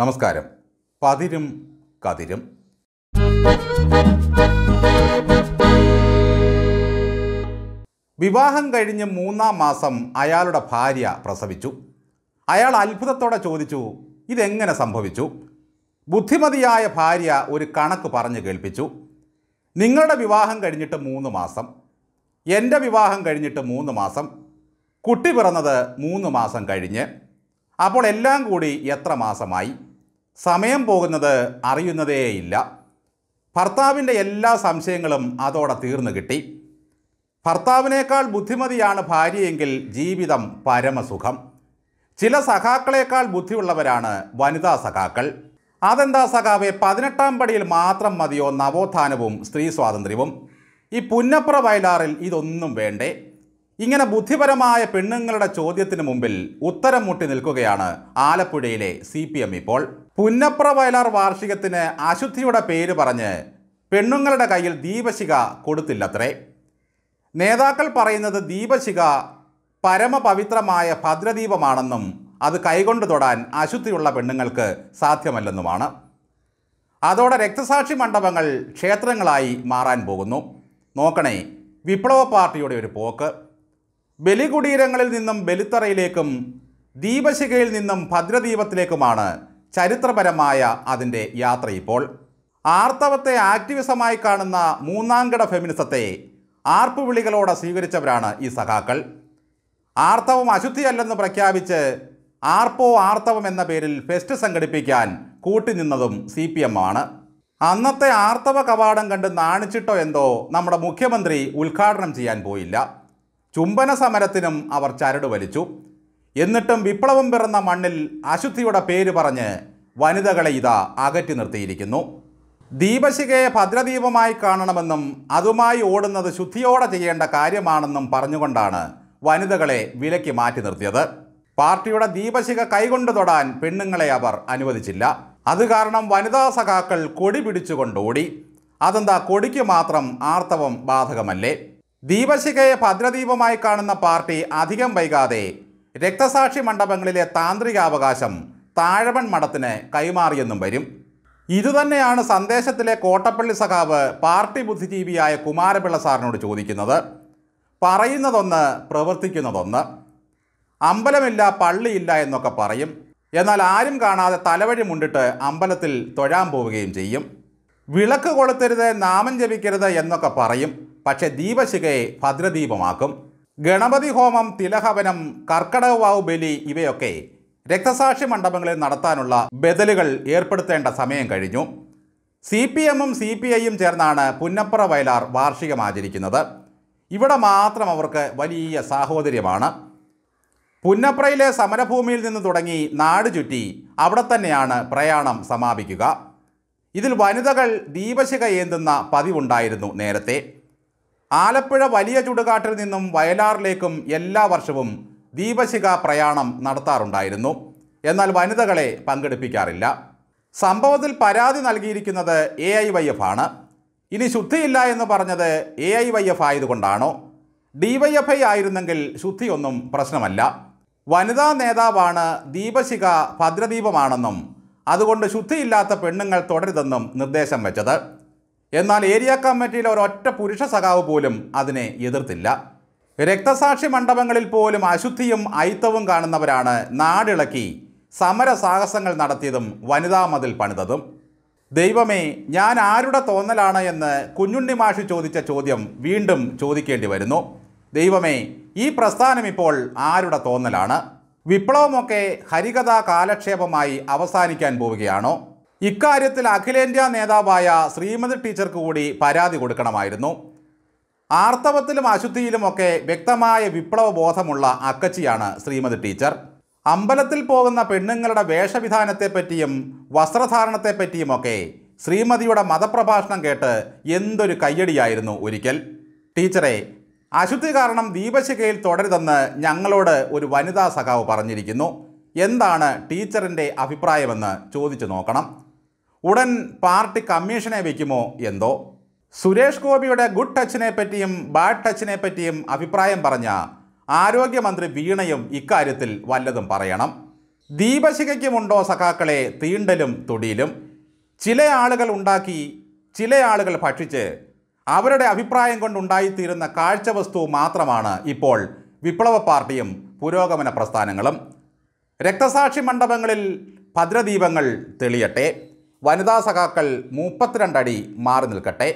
നമസ്കാരം പതിരും കതിരും വിവാഹം കഴിഞ്ഞ് മൂന്നാം മാസം അയാളുടെ ഭാര്യ പ്രസവിച്ചു അയാൾ അത്ഭുതത്തോടെ ചോദിച്ചു ഇതെങ്ങനെ സംഭവിച്ചു ബുദ്ധിമതിയായ ഭാര്യ ഒരു കണക്ക് പറഞ്ഞു കേൾപ്പിച്ചു നിങ്ങളുടെ വിവാഹം കഴിഞ്ഞിട്ട് മൂന്ന് മാസം എൻ്റെ വിവാഹം കഴിഞ്ഞിട്ട് മൂന്ന് മാസം കുട്ടി പിറന്നത് മൂന്ന് മാസം കഴിഞ്ഞ് അപ്പോൾ എല്ലാം കൂടി എത്ര മാസമായി സമയം പോകുന്നത് അറിയുന്നതേയില്ല ഭർത്താവിൻ്റെ എല്ലാ സംശയങ്ങളും അതോടെ തീർന്നു കിട്ടി ഭർത്താവിനേക്കാൾ ബുദ്ധിമതിയാണ് ഭാര്യയെങ്കിൽ ജീവിതം പരമസുഖം ചില സഖാക്കളേക്കാൾ ബുദ്ധിയുള്ളവരാണ് വനിതാ സഖാക്കൾ അതെന്താ സഖാവെ പതിനെട്ടാം പടിയിൽ മാത്രം മതിയോ നവോത്ഥാനവും സ്ത്രീ സ്വാതന്ത്ര്യവും ഈ പുന്നപ്ര വയലാറിൽ ഇതൊന്നും വേണ്ടേ ഇങ്ങനെ ബുദ്ധിപരമായ പെണ്ണുങ്ങളുടെ ചോദ്യത്തിന് മുമ്പിൽ ഉത്തരം മുട്ടി നിൽക്കുകയാണ് ആലപ്പുഴയിലെ സി പി എം ഇപ്പോൾ പുന്നപ്ര വയലാർ വാർഷികത്തിന് അശുദ്ധിയുടെ പേര് പറഞ്ഞ് പെണ്ണുങ്ങളുടെ കയ്യിൽ ദീപശിക കൊടുത്തില്ലത്രേ നേതാക്കൾ പറയുന്നത് ദീപശിക പരമപവിത്രമായ ഭദ്രദീപമാണെന്നും അത് കൈകൊണ്ട് തൊടാൻ അശുദ്ധിയുള്ള പെണ്ണുങ്ങൾക്ക് സാധ്യമല്ലെന്നുമാണ് അതോടെ രക്തസാക്ഷി മണ്ഡപങ്ങൾ ക്ഷേത്രങ്ങളായി മാറാൻ പോകുന്നു നോക്കണേ വിപ്ലവ പാർട്ടിയുടെ ഒരു പോക്ക് ബലികുടീരങ്ങളിൽ നിന്നും ബലിത്തറയിലേക്കും ദീപശികയിൽ നിന്നും ഭദ്രദീപത്തിലേക്കുമാണ് ചരിത്രപരമായ അതിൻ്റെ യാത്ര ഇപ്പോൾ ആർത്തവത്തെ ആക്ടിവിസമായി കാണുന്ന മൂന്നാംകിട ഫെമിനിസത്തെ ആർപ്പുവിളികളോടെ സ്വീകരിച്ചവരാണ് ഈ സഖാക്കൾ ആർത്തവം അശുദ്ധിയല്ലെന്ന് പ്രഖ്യാപിച്ച് ആർപ്പോ ആർത്തവം എന്ന പേരിൽ ഫെസ്റ്റ് സംഘടിപ്പിക്കാൻ കൂട്ടിനിന്നതും സി പി എം ആണ് അന്നത്തെ ആർത്തവ കവാടം കണ്ട് നാണിച്ചിട്ടോ എന്തോ നമ്മുടെ മുഖ്യമന്ത്രി ഉദ്ഘാടനം ചെയ്യാൻ പോയില്ല ചുംബന സമരത്തിനും അവർ ചരട് വലിച്ചു എന്നിട്ടും വിപ്ലവം പിറന്ന മണ്ണിൽ അശുദ്ധിയുടെ പേര് പറഞ്ഞ് വനിതകളെ ഇതാ അകറ്റി നിർത്തിയിരിക്കുന്നു ദീപശികയെ ഭദ്രദീപമായി കാണണമെന്നും അതുമായി ഓടുന്നത് ശുദ്ധിയോടെ ചെയ്യേണ്ട കാര്യമാണെന്നും പറഞ്ഞുകൊണ്ടാണ് വനിതകളെ വിലക്കി മാറ്റി നിർത്തിയത് പാർട്ടിയുടെ ദീപശിക കൈകൊണ്ടു തൊടാൻ പെണ്ണുങ്ങളെ അവർ അനുവദിച്ചില്ല അത് കാരണം വനിതാ സഖാക്കൾ കൊടി പിടിച്ചുകൊണ്ടോടി അതെന്താ കൊടിക്ക് മാത്രം ആർത്തവം ബാധകമല്ലേ ദീപശിഖയെ ഭദ്രദീപമായി കാണുന്ന പാർട്ടി അധികം വൈകാതെ രക്തസാക്ഷി മണ്ഡപങ്ങളിലെ താന്ത്രികാവകാശം താഴവൺ മഠത്തിന് കൈമാറിയെന്നും വരും ഇതുതന്നെയാണ് സന്ദേശത്തിലെ കോട്ടപ്പള്ളി സഖാവ് പാർട്ടി ബുദ്ധിജീവിയായ കുമാരപിള്ള സാറിനോട് ചോദിക്കുന്നത് പറയുന്നതൊന്ന് പ്രവർത്തിക്കുന്നതൊന്ന് അമ്പലമില്ല പള്ളിയില്ല എന്നൊക്കെ പറയും എന്നാൽ ആരും കാണാതെ തലവഴി മുണ്ടിട്ട് അമ്പലത്തിൽ തൊഴാൻ പോവുകയും ചെയ്യും വിളക്ക് കൊളുത്തരുത് നാമം ജപിക്കരുത് എന്നൊക്കെ പറയും പക്ഷേ ദീപശികയെ ഭദ്രദീപമാക്കും ഗണപതി ഹോമം തിലഹവനം കർക്കടകവാവ് ബലി ഇവയൊക്കെ രക്തസാക്ഷി മണ്ഡപങ്ങളിൽ നടത്താനുള്ള ബദലുകൾ ഏർപ്പെടുത്തേണ്ട സമയം കഴിഞ്ഞു സി പി എമ്മും സി പി ഐയും ചേർന്നാണ് പുന്നപ്പുറ വയലാർ വാർഷികം ആചരിക്കുന്നത് ഇവിടെ മാത്രം അവർക്ക് വലിയ സാഹോദര്യമാണ് പുന്നപ്രയിലെ സമരഭൂമിയിൽ നിന്ന് തുടങ്ങി നാട് ചുറ്റി അവിടെ തന്നെയാണ് പ്രയാണം സമാപിക്കുക ഇതിൽ വനിതകൾ ദീപശിക ഏന്തുന്ന പതിവുണ്ടായിരുന്നു നേരത്തെ ആലപ്പുഴ വലിയ ചുടുകാട്ടിൽ നിന്നും വയലാറിലേക്കും എല്ലാ വർഷവും ദീപശിക പ്രയാണം നടത്താറുണ്ടായിരുന്നു എന്നാൽ വനിതകളെ പങ്കെടുപ്പിക്കാറില്ല സംഭവത്തിൽ പരാതി നൽകിയിരിക്കുന്നത് എ ഐ വൈ എഫ് ആണ് ഇനി ശുദ്ധിയില്ല എന്ന് പറഞ്ഞത് എ ഐ വൈ എഫ് ആയതുകൊണ്ടാണോ ഡി വൈ എഫ് ഐ ആയിരുന്നെങ്കിൽ ശുദ്ധിയൊന്നും പ്രശ്നമല്ല വനിതാ നേതാവാണ് ദീപശിക ഭദ്രദീപമാണെന്നും അതുകൊണ്ട് ശുദ്ധിയില്ലാത്ത പെണ്ണുങ്ങൾ തുടരുതെന്നും നിർദ്ദേശം വെച്ചത് എന്നാൽ ഏരിയ കമ്മിറ്റിയിലെ ഒരൊറ്റ പുരുഷ സഖാവ് പോലും അതിനെ എതിർത്തില്ല രക്തസാക്ഷി മണ്ഡപങ്ങളിൽ പോലും അശുദ്ധിയും അയിത്തവും കാണുന്നവരാണ് നാടിളക്കി സമര സാഹസങ്ങൾ നടത്തിയതും വനിതാ മതിൽ പണിതതും ദൈവമേ ഞാൻ ആരുടെ തോന്നലാണ് എന്ന് കുഞ്ഞുണ്ണി മാഷി ചോദിച്ച ചോദ്യം വീണ്ടും ചോദിക്കേണ്ടി വരുന്നു ദൈവമേ ഈ പ്രസ്ഥാനം ഇപ്പോൾ ആരുടെ തോന്നലാണ് വിപ്ലവമൊക്കെ ഹരികഥാ കാലക്ഷേപമായി അവസാനിക്കാൻ പോവുകയാണോ ഇക്കാര്യത്തിൽ അഖിലേന്ത്യാ നേതാവായ ശ്രീമതി ടീച്ചർക്ക് കൂടി പരാതി കൊടുക്കണമായിരുന്നു ആർത്തവത്തിലും അശുദ്ധിയിലുമൊക്കെ വ്യക്തമായ വിപ്ലവ ബോധമുള്ള അക്കച്ചിയാണ് ശ്രീമതി ടീച്ചർ അമ്പലത്തിൽ പോകുന്ന പെണ്ണുങ്ങളുടെ വേഷവിധാനത്തെപ്പറ്റിയും വസ്ത്രധാരണത്തെപ്പറ്റിയുമൊക്കെ ശ്രീമതിയുടെ മതപ്രഭാഷണം കേട്ട് എന്തൊരു കയ്യടിയായിരുന്നു ഒരിക്കൽ ടീച്ചറെ അശുദ്ധി കാരണം ദീപശിഖയിൽ തുടരുതെന്ന് ഞങ്ങളോട് ഒരു വനിതാ സഖാവ് പറഞ്ഞിരിക്കുന്നു എന്താണ് ടീച്ചറിൻ്റെ അഭിപ്രായമെന്ന് ചോദിച്ചു നോക്കണം ഉടൻ പാർട്ടി കമ്മീഷനെ വയ്ക്കുമോ എന്തോ സുരേഷ് ഗോപിയുടെ ഗുഡ് ടച്ചിനെ പറ്റിയും ബാഡ് ടച്ചിനെ പറ്റിയും അഭിപ്രായം പറഞ്ഞ ആരോഗ്യമന്ത്രി വീണയും ഇക്കാര്യത്തിൽ വല്ലതും പറയണം ദീപശികയ്ക്കുമുണ്ടോ സഖാക്കളെ തീണ്ടലും തൊടിയിലും ചില ആളുകൾ ഉണ്ടാക്കി ചില ആളുകൾ ഭക്ഷിച്ച് അവരുടെ അഭിപ്രായം കൊണ്ടുണ്ടായിത്തീരുന്ന കാഴ്ചവസ്തു മാത്രമാണ് ഇപ്പോൾ വിപ്ലവ പാർട്ടിയും പുരോഗമന പ്രസ്ഥാനങ്ങളും രക്തസാക്ഷി മണ്ഡപങ്ങളിൽ ഭദ്രദീപങ്ങൾ തെളിയട്ടെ വനിതാ സഖാക്കൾ മുപ്പത്തിരണ്ടടി മാറി നിൽക്കട്ടെ